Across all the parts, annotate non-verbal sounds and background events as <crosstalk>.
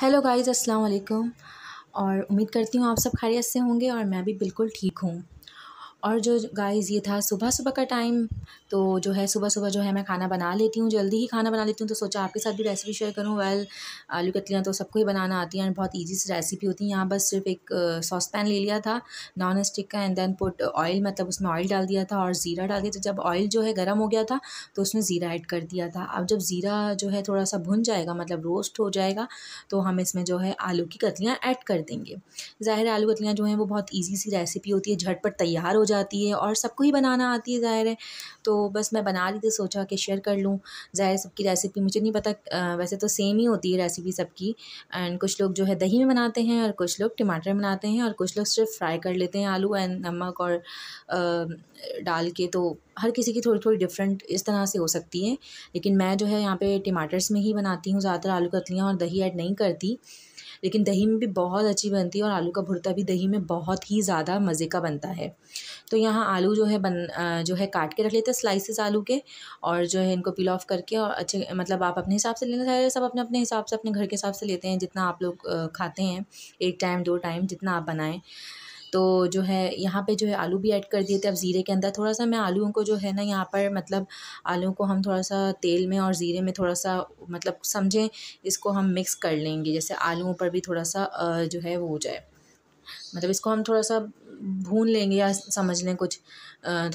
hello guys अस्सलाम वालेकुम और उम्मीद करती हूँ आप सब खैरियत से होंगे और मैं भी बिल्कुल ठीक हूँ और जो गाइस ये था सुबह सुबह का टाइम तो जो है सुबह सुबह जो है मैं खाना बना लेती हूँ जल्दी ही खाना बना लेती हूँ तो सोचा आपके साथ भी रेसिपी शेयर करूँ वेल आलू कतलियाँ तो सबको ही बनाना आती हैं बहुत ईजी सी रेसिपी होती है यहाँ बस सिर्फ एक सॉस पैन ले लिया था नॉन स्टिक का एंड देन पुट ऑयल मतलब उसमें ऑयल डाल दिया था और ज़ीरा डाल दिया तो जब ऑयल जो है गर्म हो गया था तो उसमें ज़ीरा ऐड कर दिया था अब जब ज़ीरा जो है थोड़ा सा भुन जाएगा मतलब रोस्ट हो जाएगा तो हम इसमें जो है आलू की कतलियाँ ऐड कर देंगे ज़ाहिर आलू कतलियाँ जो हैं वो बहुत ईजी सी रेसिपी होती है झटपट तैयार हो जाती है और सबको ही बनाना आती है ज़ाहिर है तो बस मैं बना रही थी सोचा कि शेयर कर लूँ ज़ाहिर सबकी रेसिपी मुझे नहीं पता वैसे तो सेम ही होती है रेसिपी सबकी एंड कुछ लोग जो है दही में बनाते हैं और कुछ लोग टमाटर में बनाते हैं और कुछ लोग सिर्फ फ्राई कर लेते हैं आलू एंड नमक और डाल के तो हर किसी की थोड़ी थोड़ी डिफरेंट इस तरह से हो सकती है लेकिन मैं जो है यहाँ पे टमाटर्स में ही बनाती हूँ ज़्यादातर आलू कतलियाँ और दही ऐड नहीं करती लेकिन दही में भी बहुत अच्छी बनती है और आलू का भुर्ता भी दही में बहुत ही ज़्यादा मज़े का बनता है तो यहाँ आलू जो है बन जो है काट के रख लेते हैं स्लाइसिस आलू के और जो है इनको पिल ऑफ करके और अच्छे मतलब आप अपने हिसाब से लेना चाहिए सब अपने अपने हिसाब से अपने घर के हिसाब से लेते हैं जितना आप लोग खाते हैं एक टाइम दो टाइम जितना आप बनाएँ तो जो है यहाँ पे जो है आलू भी ऐड कर दिए थे अब ज़ीरे के अंदर थोड़ा सा मैं आलूओं को जो है ना यहाँ पर मतलब आलूओं को हम थोड़ा सा तेल में और ज़ीरे में थोड़ा सा मतलब समझें इसको हम मिक्स कर लेंगे जैसे आलूओं पर भी थोड़ा सा जो है वो हो जाए मतलब इसको हम थोड़ा सा भून लेंगे या समझ लें कुछ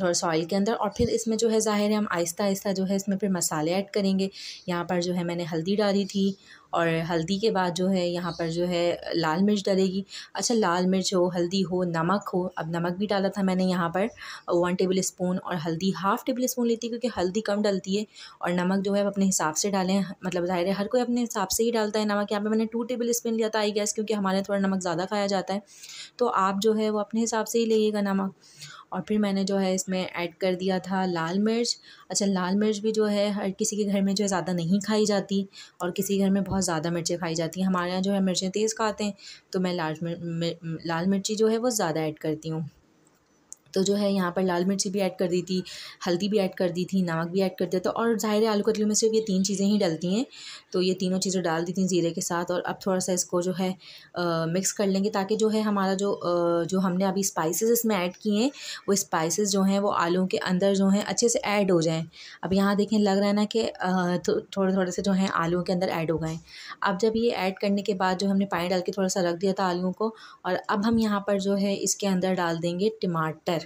थोड़ा सा ऑयल के अंदर और फिर इसमें जो है ज़ाहिर है हम आहिस्ता आहिस्ता जो है इसमें फिर मसाले ऐड करेंगे यहाँ पर जो है मैंने हल्दी डाली थी और हल्दी के बाद जो है यहाँ पर जो है लाल मिर्च डलेगी अच्छा लाल मिर्च हो हल्दी हो नमक हो अब नमक भी डाला था मैंने यहाँ पर वन टेबल स्पून और हल्दी हाफ़ टेबल स्पून लेती है क्योंकि हल्दी कम डलती है और नमक जो है अपने हिसाब से डालें मतलब ज़ाहिर है हर कोई अपने हिसाब से ही डालता है नमक यहाँ पर मैंने टू टेबल स्पून लिया था आई गैस क्योंकि हमारे थोड़ा नमक ज़्यादा खाया जाता है तो आप जो है वो अपने हिसाब से ही लेगा नमक और फिर मैंने जो है इसमें ऐड कर दिया था लाल मिर्च अच्छा लाल मिर्च भी जो है हर किसी के घर में जो है ज़्यादा नहीं खाई जाती और किसी घर में बहुत ज़्यादा मिर्चें खाई जाती हैं हमारे यहाँ जो है मिर्चें तेज़ खाते हैं तो मैं लाल लाल मिर्ची जो है वो ज़्यादा ऐड करती हूँ तो जो है यहाँ पर लाल मिर्ची भी ऐड कर दी थी हल्दी भी ऐड कर दी थी नमक भी ऐड कर दिया था और ज़ाहिर आलू कतलू में सिर्फ ये तीन चीज़ें ही डलती हैं तो ये तीनों चीज़ें डाल दी थी ज़ीरे के साथ और अब थोड़ा सा इसको जो है मिक्स कर लेंगे ताकि जो है हमारा जो जो हमने अभी स्पाइसेस इसमें ऐड किए हैं वो स्पाइसेस जो हैं वो आलू के अंदर जो हैं अच्छे से ऐड हो जाएँ अब यहाँ देखें लग रहा है ना कि थोड़े थोड़े से जो हैं आलू के अंदर ऐड हो गए अब जब ये ऐड करने के बाद जो हमने पानी डाल के थोड़ा सा रख दिया था आलुओं को और अब हम यहाँ पर जो है इसके अंदर डाल देंगे टमाटर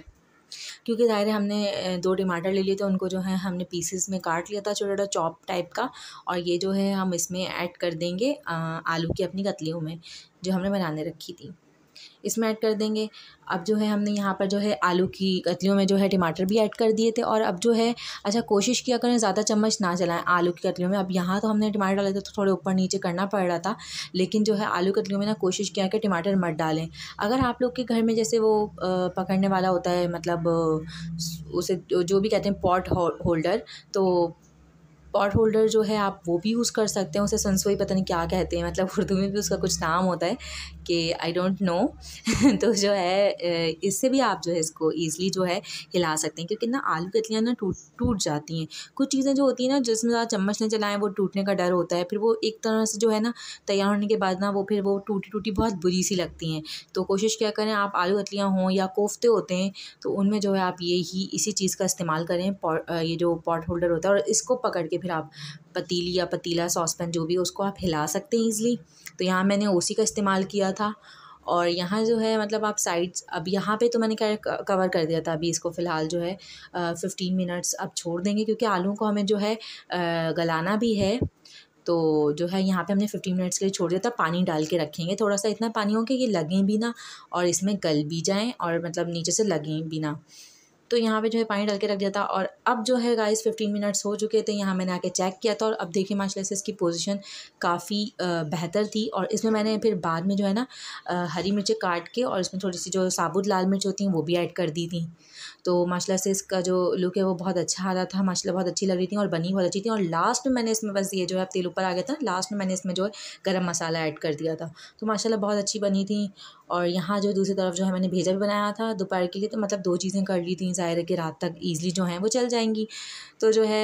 क्योंकि ज़ाहिर है हमने दो टमाटर ले लिए थे उनको जो है हमने पीसेस में काट लिया था छोटा छोटा चॉप टाइप का और ये जो है हम इसमें ऐड कर देंगे आलू की अपनी कतलियों में जो हमने बनाने रखी थी इसमें ऐड कर देंगे अब जो है हमने यहाँ पर जो है आलू की कतलियों में जो है टमाटर भी ऐड कर दिए थे और अब जो है अच्छा कोशिश किया करें ज़्यादा चम्मच ना चलाएं आलू की कतलियों में अब यहाँ तो हमने टमाटर डाले थे तो थोड़े ऊपर नीचे करना पड़ रहा था लेकिन जो है आलू कतलियों में ना कोशिश किया कि टमाटर मत डालें अगर आप लोग के घर में जैसे वो पकड़ने वाला होता है मतलब उसे जो भी कहते हैं पॉट होल्डर तो पॉट होल्डर जो है आप वो भी यूज़ कर सकते हैं उसे सनसोई पता नहीं क्या कहते हैं मतलब उर्दू में भी उसका कुछ नाम होता है कि आई डोंट नो तो जो है इससे भी आप जो है इसको ईज़िली जो है हिला सकते हैं क्योंकि ना आलू कतलियाँ ना टूट टूट जाती हैं कुछ चीज़ें जो होती हैं ना जिसमें ज़्यादा चम्मच ना चलाएँ वो टूटने का डर होता है फिर वो एक तरह से जो है ना तैयार होने के बाद ना वो फिर वो टूटी टूटी बहुत बुरी सी लगती हैं तो कोशिश क्या करें आप आलू कतलियाँ हों या कोफ्ते होते हैं तो उनमें जो है आप ये ही इसी चीज़ का इस्तेमाल करें ये जो पॉट होल्डर होता है और इसको पकड़ के फिर आप पतीली या पतीला सॉस पैन जो भी उसको आप हिला सकते हैं ईज़िली तो यहाँ मैंने ओसी का इस्तेमाल किया था और यहाँ जो है मतलब आप साइड्स अब यहाँ पे तो मैंने क्या कवर कर दिया था अभी इसको फ़िलहाल जो है फ़िफ्टीन मिनट्स अब छोड़ देंगे क्योंकि आलू को हमें जो है गलाना भी है तो जो है यहाँ पे हमने फिफ्टीन मिनट्स के लिए छोड़ दिया था पानी डाल के रखेंगे थोड़ा सा इतना पानी हो कि ये लगें भी ना और इसमें गल भी जाएँ और मतलब नीचे से लगें भी ना तो यहाँ पे जो है पानी डाल के रख दिया था और अब जो है गाइस 15 मिनट्स हो चुके थे यहाँ मैंने आके चेक किया था और अब देखिए माशाला से इसकी पोजीशन काफ़ी बेहतर थी और इसमें मैंने फिर बाद में जो है ना हरी मिर्चें काट के और इसमें थोड़ी सी जो साबुत लाल मिर्च होती हैं वो भी ऐड कर दी थी तो माशाला से इसका जो लुक है वो बहुत अच्छा आ रहा था माशाला बहुत अच्छी लग रही थी और बनी बहुत अच्छी थी और लास्ट में मैंने इसमें बस ये जो है तेल ऊपर आ गया था लास्ट में मैंने इसमें जो है गर्म मसाला ऐड कर दिया था तो माशाला बहुत अच्छी बनी थी और यहाँ जो दूसरी तरफ जो है मैंने भेजा भी बनाया था दोपहर के लिए तो मतलब दो चीज़ें कर ली थी ज़ाहिर है कि रात तक ईज़िली जो हैं वो चल जाएंगी तो जो है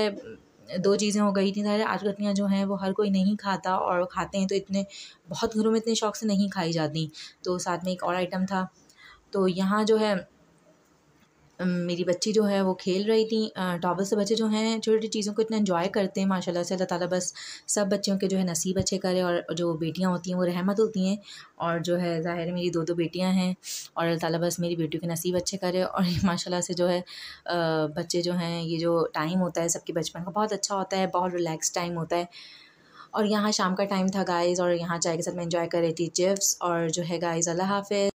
दो चीज़ें हो गई थी ज़ाहिर आज कटनियाँ जो हैं वो हर कोई नहीं खाता और खाते हैं तो इतने बहुत घरों में इतने शौक़ से नहीं खाई जाती तो साथ में एक और आइटम था तो यहाँ जो है मेरी बच्ची जो है वो खेल रही थी टॉबल से बच्चे जो हैं छोटी छोटी चीज़ों को इतना इन्जॉय करते हैं माशाल्लाह से अल्लाह ताला बस सब बच्चों के जो है नसीब अच्छे करे और जो बेटियां होती हैं वो रहमत होती हैं और जो है ज़ाहिर मेरी दो दो बेटियां हैं और अल्लाह ताला बस मेरी बेटियों के नसीब अच्छे करे और <laughs> माशाल्लाह से जो है बच्चे जो हैं ये जो टाइम होता है सबके बचपन का बहुत अच्छा होता है बहुत रिलैक्स टाइम होता है और यहाँ शाम का टाइम था गाइज़ और यहाँ चाय के साथ मैं इन्जॉय कर रही थी चिप्स और जो है गाइज़ अल्लाह हाफिज़